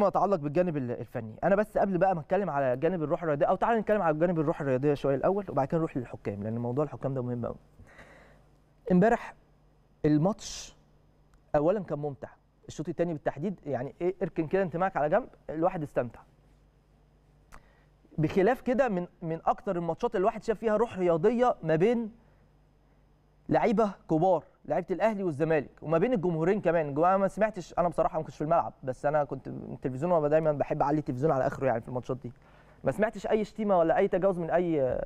فيما يتعلق بالجانب الفني انا بس قبل بقى ما اتكلم على جانب الروح الرياضيه او تعالى نتكلم على جانب الروح الرياضيه شويه الاول وبعد كده نروح للحكام لان موضوع الحكام ده مهم قوي امبارح الماتش اولا كان ممتع الشوط الثاني بالتحديد يعني ايه اركن كده انتماعك على جنب الواحد استمتع بخلاف كده من من اكتر الماتشات اللي الواحد شاف فيها روح رياضيه ما بين لعيبه كبار لعيبه الاهلي والزمالك وما بين الجمهورين كمان انا ما سمعتش انا بصراحه ما كنتش في الملعب بس انا كنت التلفزيون وانا دايما بحب اعلي التلفزيون على اخره يعني في الماتشات دي ما سمعتش اي شتيمه ولا اي تجاوز من اي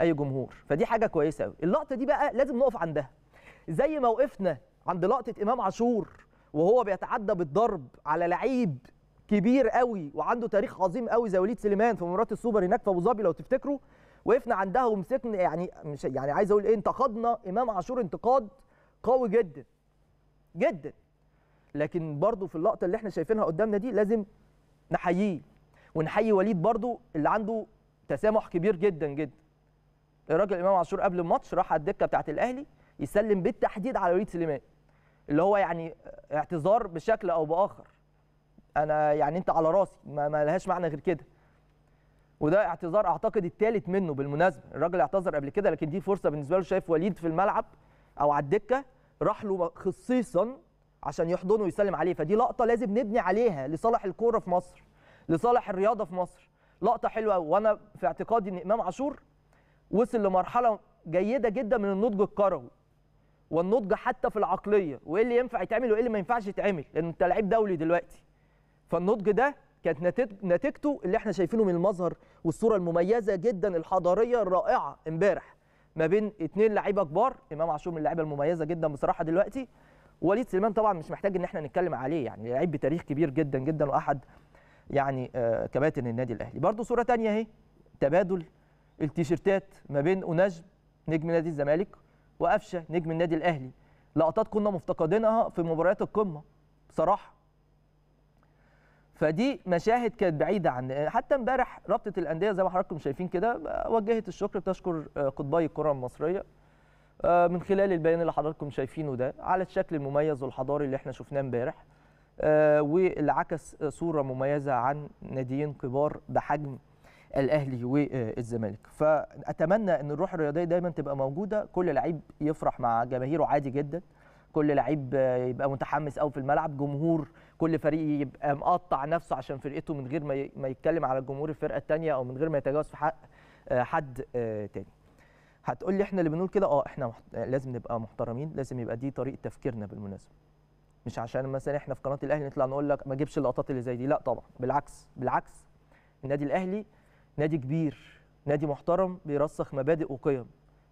اي جمهور فدي حاجه كويسه قوي اللقطه دي بقى لازم نقف عندها زي ما وقفنا عند لقطه امام عاشور وهو بيتعدى بالضرب على لعيب كبير قوي وعنده تاريخ عظيم قوي زي وليد سليمان في مباراه السوبر هناك في ابو ظبي لو تفتكروا وقفنا عندها ومسكنا يعني مش يعني عايز اقول ايه انتقدنا امام عاشور انتقاد قوي جدا جدا لكن برضو في اللقطه اللي احنا شايفينها قدامنا دي لازم نحييه ونحيي وليد برضو اللي عنده تسامح كبير جدا جدا الراجل امام عاشور قبل الماتش راح على الدكه بتاعه الاهلي يسلم بالتحديد على وليد سليمان اللي هو يعني اعتذار بشكل او باخر انا يعني انت على راسي ما, ما لهاش معنى غير كده وده اعتذار اعتقد الثالث منه بالمناسبه الراجل اعتذر قبل كده لكن دي فرصه بالنسبه له شايف وليد في الملعب او على الدكه راح له خصيصا عشان يحضنه ويسلم عليه فدي لقطه لازم نبني عليها لصالح الكوره في مصر لصالح الرياضه في مصر لقطه حلوه وانا في اعتقادي ان امام عاشور وصل لمرحله جيده جدا من النضج الكروي والنضج حتى في العقليه وايه اللي ينفع يتعمل وايه اللي ما ينفعش يتعمل لان انت لعيب دولي دلوقتي فالنضج ده كانت نتيجته اللي احنا شايفينه من المظهر والصوره المميزه جدا الحضاريه الرائعه امبارح ما بين اثنين لعيبه كبار امام عاشور من اللعيبه المميزه جدا بصراحه دلوقتي وليد سليمان طبعا مش محتاج ان احنا نتكلم عليه يعني لعيب بتاريخ كبير جدا جدا واحد يعني آه، كباتن النادي الاهلي برده صوره ثانيه اهي تبادل التيشيرتات ما بين اوناج نجم نادي الزمالك وقفشه نجم النادي الاهلي لقطات كنا مفتقدينها في مباريات القمه بصراحه فدي مشاهد كانت بعيده عن حتى امبارح رابطه الانديه زي ما حضراتكم شايفين كده وجهت الشكر بتشكر آه، قطبي الكره المصريه آه، من خلال البيان اللي حضراتكم شايفينه ده على الشكل المميز والحضاري اللي احنا شفناه امبارح آه، واللي عكس صوره مميزه عن ناديين كبار بحجم الاهلي والزمالك فاتمنى ان الروح الرياضيه دايما تبقى موجوده كل لعيب يفرح مع جماهيره عادي جدا كل لعيب يبقى متحمس قوي في الملعب جمهور كل فريق يبقى مقطع نفسه عشان فرقته من غير ما ما يتكلم على جمهور الفرقه الثانيه او من غير ما يتجاوز في حق آه، حد آه، تاني هتقول لي احنا اللي بنقول كده اه احنا آه، لازم نبقى محترمين لازم يبقى دي طريقه تفكيرنا بالمناسبه مش عشان مثلا احنا في قناه الاهلي نطلع نقول لك ما جيبش اللقطات اللي زي دي لا طبعا بالعكس بالعكس النادي الاهلي نادي كبير نادي محترم بيرسخ مبادئ وقيم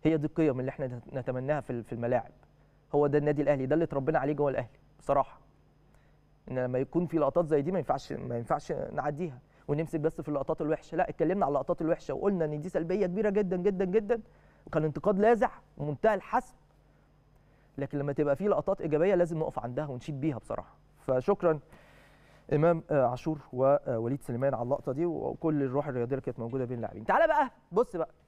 هي دي القيم اللي احنا نتمناها في الملاعب هو ده النادي الاهلي ده اللي اتربينا عليه جوه الاهلي بصراحه ان لما يكون في لقطات زي دي ما ينفعش ما ينفعش نعديها ونمسك بس في اللقطات الوحشه لا اتكلمنا على اللقطات الوحشه وقلنا ان دي سلبيه كبيره جدا جدا جدا وكان انتقاد لاذع ومنتهى الحسم لكن لما تبقى في لقطات ايجابيه لازم نقف عندها ونشيد بيها بصراحه فشكرا امام آه، عاشور ووليد آه، سليمان على اللقطه دي وكل الروح الرياضيه اللي كانت موجوده بين اللاعبين تعالى بقى بص بقى